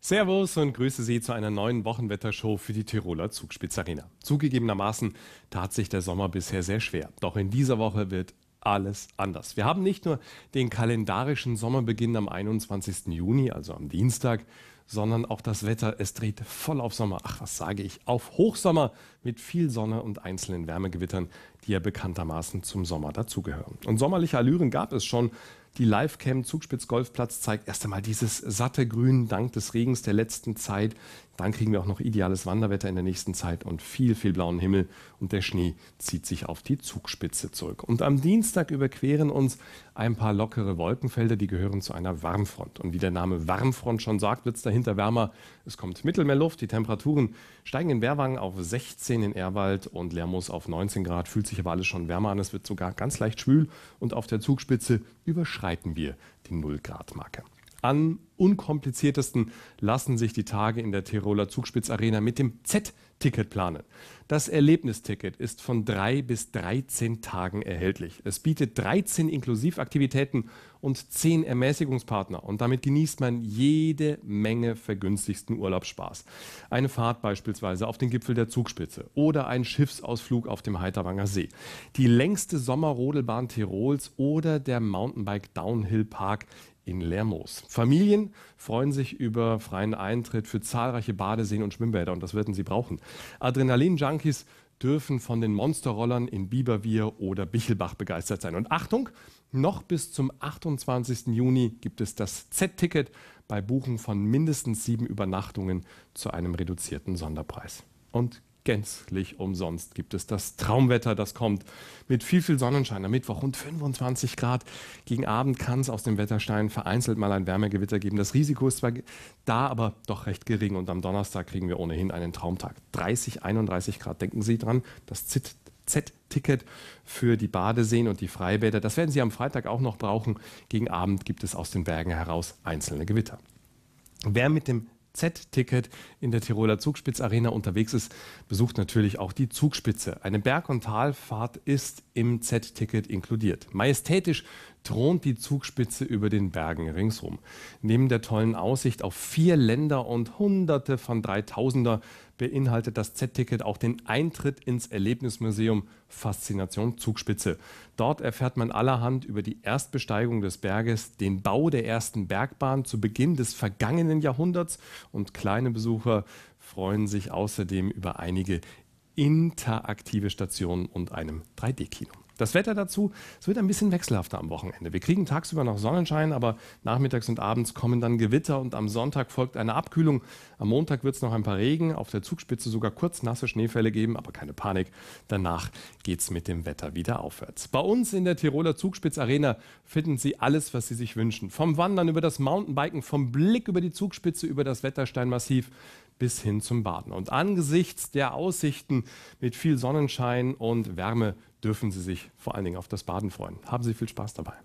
Servus und grüße Sie zu einer neuen Wochenwettershow für die Tiroler Zugspitzarena. Zugegebenermaßen tat sich der Sommer bisher sehr schwer. Doch in dieser Woche wird alles anders. Wir haben nicht nur den kalendarischen Sommerbeginn am 21. Juni, also am Dienstag, sondern auch das Wetter. Es dreht voll auf Sommer, ach was sage ich, auf Hochsommer mit viel Sonne und einzelnen Wärmegewittern, die ja bekanntermaßen zum Sommer dazugehören. Und sommerliche Allüren gab es schon. Die Livecam Zugspitz Golfplatz zeigt erst einmal dieses satte Grün dank des Regens der letzten Zeit. Dann kriegen wir auch noch ideales Wanderwetter in der nächsten Zeit und viel, viel blauen Himmel. Und der Schnee zieht sich auf die Zugspitze zurück. Und am Dienstag überqueren uns ein paar lockere Wolkenfelder, die gehören zu einer Warmfront. Und wie der Name Warmfront schon sagt, wird es dahin dahinter wärmer. Es kommt Mittelmeerluft. Die Temperaturen steigen in Wehrwangen auf 16 in Erwald und Lermus auf 19 Grad. Fühlt sich aber alles schon wärmer an. Es wird sogar ganz leicht schwül. Und auf der Zugspitze überschreiten wir die 0-Grad-Marke. An unkompliziertesten lassen sich die Tage in der Tiroler Zugspitzarena mit dem Z-Ticket planen. Das Erlebnisticket ist von drei bis 13 Tagen erhältlich. Es bietet 13 Inklusivaktivitäten und 10 Ermäßigungspartner und damit genießt man jede Menge vergünstigsten Urlaubsspaß. Eine Fahrt beispielsweise auf den Gipfel der Zugspitze oder ein Schiffsausflug auf dem Heiterwanger See. Die längste Sommerrodelbahn Tirols oder der Mountainbike Downhill Park in Lermoos. Familien freuen sich über freien Eintritt für zahlreiche Badeseen und Schwimmbäder und das werden sie brauchen. Adrenalin-Junkies dürfen von den Monsterrollern in Bieberwier oder Bichelbach begeistert sein. Und Achtung, noch bis zum 28. Juni gibt es das Z-Ticket bei Buchen von mindestens sieben Übernachtungen zu einem reduzierten Sonderpreis. Und gänzlich umsonst gibt es das Traumwetter, das kommt mit viel, viel Sonnenschein am Mittwoch und 25 Grad. Gegen Abend kann es aus dem Wetterstein vereinzelt mal ein Wärmegewitter geben. Das Risiko ist zwar da, aber doch recht gering und am Donnerstag kriegen wir ohnehin einen Traumtag. 30, 31 Grad, denken Sie dran, das Z-Ticket für die Badeseen und die Freibäder. Das werden Sie am Freitag auch noch brauchen. Gegen Abend gibt es aus den Bergen heraus einzelne Gewitter. Wer mit dem Z-Ticket in der Tiroler Zugspitzarena unterwegs ist, besucht natürlich auch die Zugspitze. Eine Berg- und Talfahrt ist im Z-Ticket inkludiert. Majestätisch thront die Zugspitze über den Bergen ringsrum. Neben der tollen Aussicht auf vier Länder und Hunderte von Dreitausender beinhaltet das Z-Ticket auch den Eintritt ins Erlebnismuseum Faszination Zugspitze. Dort erfährt man allerhand über die Erstbesteigung des Berges, den Bau der ersten Bergbahn zu Beginn des vergangenen Jahrhunderts und kleine Besucher freuen sich außerdem über einige interaktive Stationen und einem 3D-Kino. Das Wetter dazu, es wird ein bisschen wechselhafter am Wochenende. Wir kriegen tagsüber noch Sonnenschein, aber nachmittags und abends kommen dann Gewitter und am Sonntag folgt eine Abkühlung. Am Montag wird es noch ein paar Regen, auf der Zugspitze sogar kurz nasse Schneefälle geben, aber keine Panik. Danach geht es mit dem Wetter wieder aufwärts. Bei uns in der Tiroler Zugspitzarena finden Sie alles, was Sie sich wünschen. Vom Wandern über das Mountainbiken, vom Blick über die Zugspitze, über das Wettersteinmassiv bis hin zum Baden. Und angesichts der Aussichten mit viel Sonnenschein und Wärme dürfen Sie sich vor allen Dingen auf das Baden freuen. Haben Sie viel Spaß dabei.